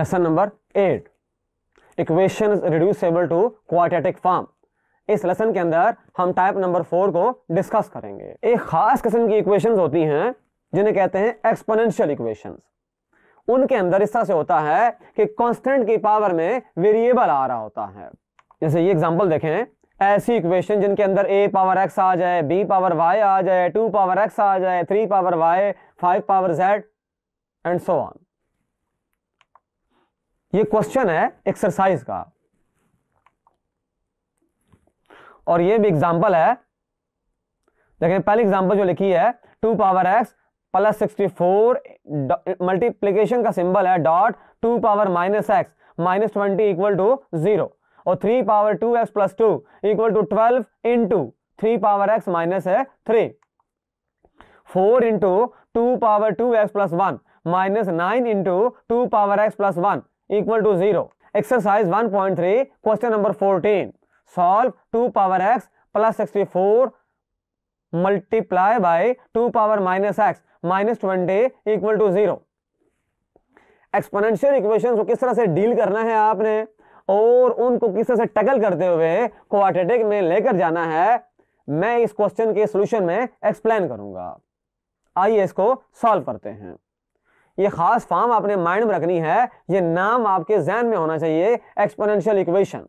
lesson number eight equation reducible to quadratic form इस lesson के अंदर हम टाइप नंबर फोर को डिस्कस करेंगे एक खास किस्म की इक्वेशंस होती हैं जिन्हें कहते हैं एक्सपोनेंशियल इक्वेशंस उनके अंदर इस तरह से होता है कि कांस्टेंट की पावर में वेरिएबल आ रहा होता है जैसे ये एग्जांपल देखें ऐसी इक्वेशन जिनके अंदर ए पावर एक्स आ जाए बी पावर वाई आ जाए टू पावर एक्स आ जाए three power y five power z and so on ये क्वेश्चन है एक्सरसाइज का और ये भी एग्जाम्पल है देखिए पहली एग्जाम्पल जो लिखी है two power x plus sixty four multiplication का सिंबल है dot two power minus x minus twenty equal to zero और three power two x plus two equal to twelve into three power x minus है three four into two power two x plus one minus nine into two power x plus one equal to zero Exercise 1.3, number fourteen solve two power x plus sixty four multiply by two power minus x minus twenty equal to zero exponential equation को किस तरह से deal करना है आपने और उनको किस तरह से टकल करते हुए क्वाड्रेटिक में लेकर जाना है मैं इस क्वेश्चन के सोल्यूशन में एक्सप्लेन करूंगा आइए इसको सॉल्व करते हैं ये ख़ास फार्म आपने माइंड में रखनी है ये नाम आपके जहन में होना चाहिए एक्सपोनेंशियल इक्वेशन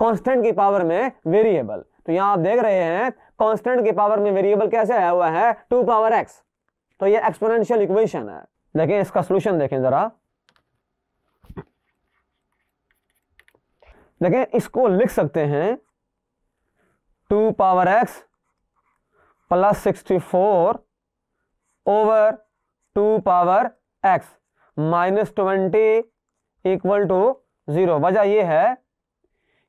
कांस्टेंट की पावर में वेरिएबल तो यहां आप देख रहे हैं कांस्टेंट की पावर में वेरिएबल कैसे आया हुआ है टू पावर एक्स तो ये एक्सपोनेंशियल इक्वेशन है लेकिन इसका सोल्यूशन देखें ज़रा देखें इसको लिख सकते हैं two power x plus sixty four over two power x minus twenty equal to zero वजह यह है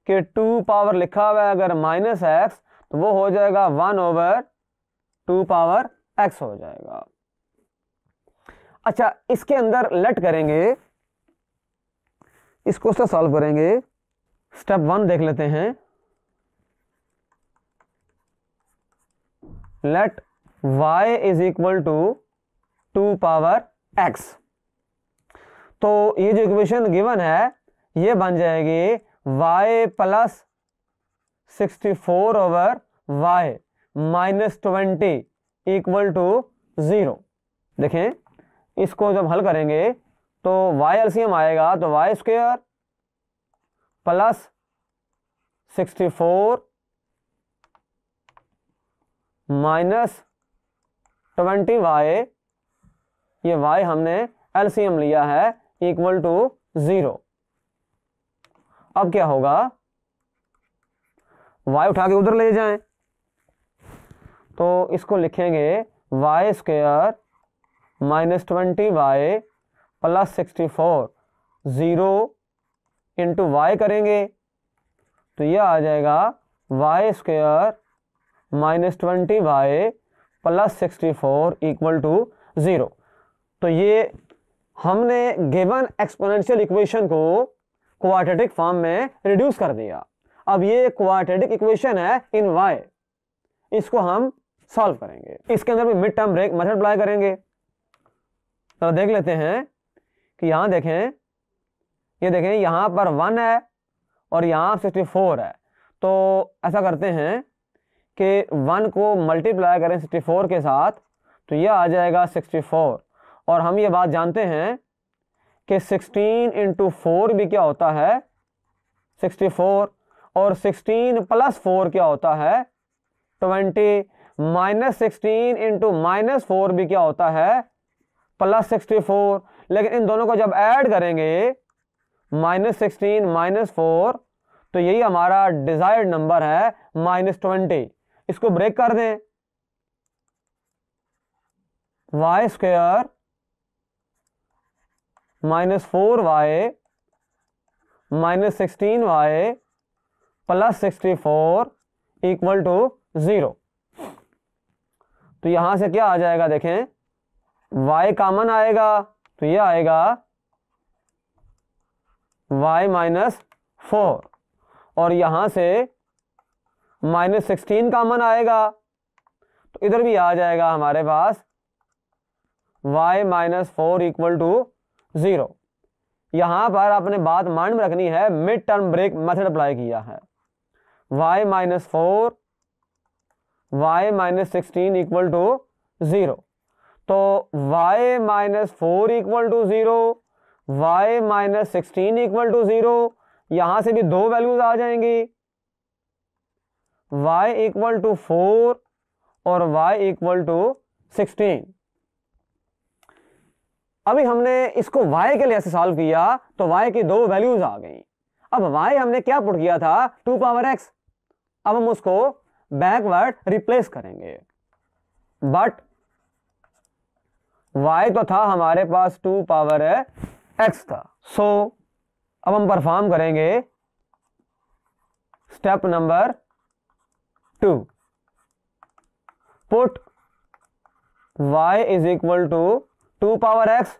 कि टू पावर लिखा हुआ है अगर माइनस एक्स तो वो हो जाएगा one over two power x हो जाएगा अच्छा इसके अंदर लेट करेंगे इसको से सॉल्व करेंगे स्टेप वन देख लेते हैं let y is equal to two power x तो ये जो इक्वेशन गिवन है ये बन जाएगी y plus sixty four over y minus twenty equal to zero देखें इसको जब हल करेंगे तो y एलसीएम आएगा तो y square plus sixty four minus twenty y ये वाई हमने एलसीएम लिया है इक्वल टू जीरो अब क्या होगा वाई उठा के उधर ले जाएं तो इसको लिखेंगे y square minus twenty y plus sixty four zero into y करेंगे तो यह आ जाएगा y square minus twenty y plus sixty four equal to zero तो ये हमने गिवन एक्सपोनेंशियल इक्वेशन को क्वाटेटिक फॉर्म में रिड्यूस कर दिया अब ये क्वाटेटिक इक्वेशन है इन वाई इसको हम सॉल्व करेंगे इसके अंदर भी mid term break method apply करेंगे तो देख लेते हैं कि यहाँ देखें ये देखें यहाँ पर वन है और यहाँ सिक्सटी फोर है तो ऐसा करते हैं कि वन को मल्टीप्लाई करें सिक्सटी फोर के साथ तो यह आ जाएगा सिक्सटी फोर और हम ये बात जानते हैं कि 16 इंटू फोर भी क्या होता है 64 और 16 प्लस फोर क्या होता है 20 minus sixteen into minus four भी क्या होता है प्लस सिक्सटी फोर लेकिन इन दोनों को जब ऐड करेंगे माइनस सिक्सटीन माइनस फोर तो यही हमारा डिजायर्ड नंबर है माइनस ट्वेंटी इसको ब्रेक कर दें y square minus four y minus sixteen y plus sixty four equal to zero तो यहाँ से क्या आ जाएगा देखें y कॉमन आएगा तो ये आएगा y माइनस फोर और यहाँ से माइनस सिक्सटीन कॉमन आएगा तो इधर भी आ जाएगा हमारे पास y minus four equal to zero यहां पर आपने बात माइंड में रखनी है mid term break method apply किया है y minus four y minus sixteen equal to zero तो y minus four equal to zero y minus sixteen equal to zero यहां से भी दो वैल्यूज आ जाएंगी y इक्वल टू फोर और y इक्वल टू सिक्सटीन अभी हमने इसको y के लिए ऐसे सॉल्व किया तो y की दो वैल्यूज आ गई अब y हमने क्या पुट किया था टू पावर x अब हम उसको बैकवर्ड रिप्लेस करेंगे बट y तो था हमारे पास टू पावर x था सो so, अब हम परफॉर्म करेंगे step number two put y is equal to two power x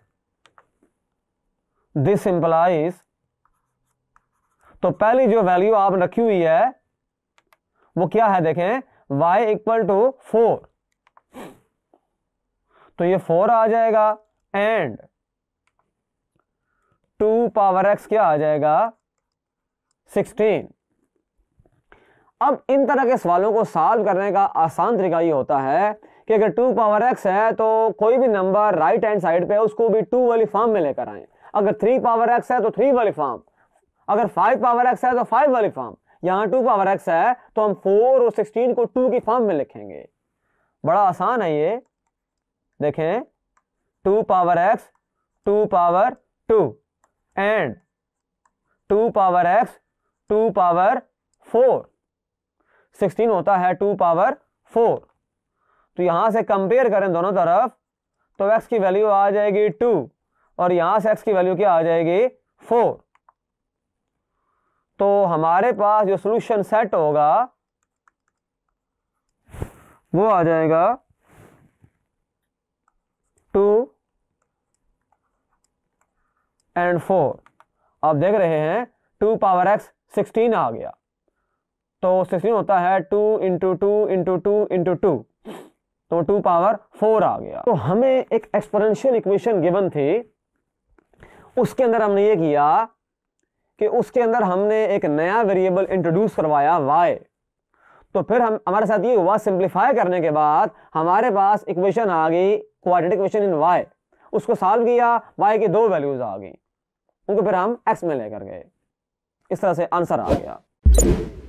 this implies तो पहली जो वैल्यू आप रखी हुई है वो क्या है देखें y इक्वल टू फोर तो ये फोर आ जाएगा एंड टू पावर एक्स क्या आ जाएगा सिक्सटीन अब इन तरह के सवालों को सॉल्व करने का आसान तरीका ये होता है कि अगर टू पावर एक्स है तो कोई भी नंबर राइट हैंड साइड पे उसको भी टू वाली फॉर्म में लेकर आए अगर थ्री पावर एक्स है तो थ्री वाली फॉर्म अगर फाइव पावर एक्स है तो फाइव वाली फॉर्म यहाँ टू पावर एक्स है तो हम फोर और सिक्सटीन को टू की फॉर्म में लिखेंगे बड़ा आसान है ये देखें two power x two power two and two power x two power four sixteen होता है टू पावर फोर तो यहां से कंपेयर करें दोनों तरफ तो एक्स की वैल्यू आ जाएगी टू और यहां से एक्स की वैल्यू क्या आ जाएगी फोर तो हमारे पास जो सोल्यूशन सेट होगा वो आ जाएगा टू एंड फोर आप देख रहे हैं टू पावर एक्स सिक्सटीन आ गया तो सिक्सटीन होता है two into two into two into two तो टू पावर फोर आ गया तो हमें एक एक्सपोरेंशियल इक्वेशन गिवन थी उसके अंदर हमने ये किया कि उसके अंदर हमने एक नया वेरिएबल इंट्रोड्यूस करवाया वाई तो फिर हम हमारे साथ ये हुआ सिंप्लीफाई करने के बाद हमारे पास इक्वेशन आ गई क्वाड्रेटिक इक्वेशन इन वाई उसको सॉल्व किया वाई की दो वैल्यूज आ गई उनको फिर हम एक्स में लेकर गए इस तरह से आंसर आ गया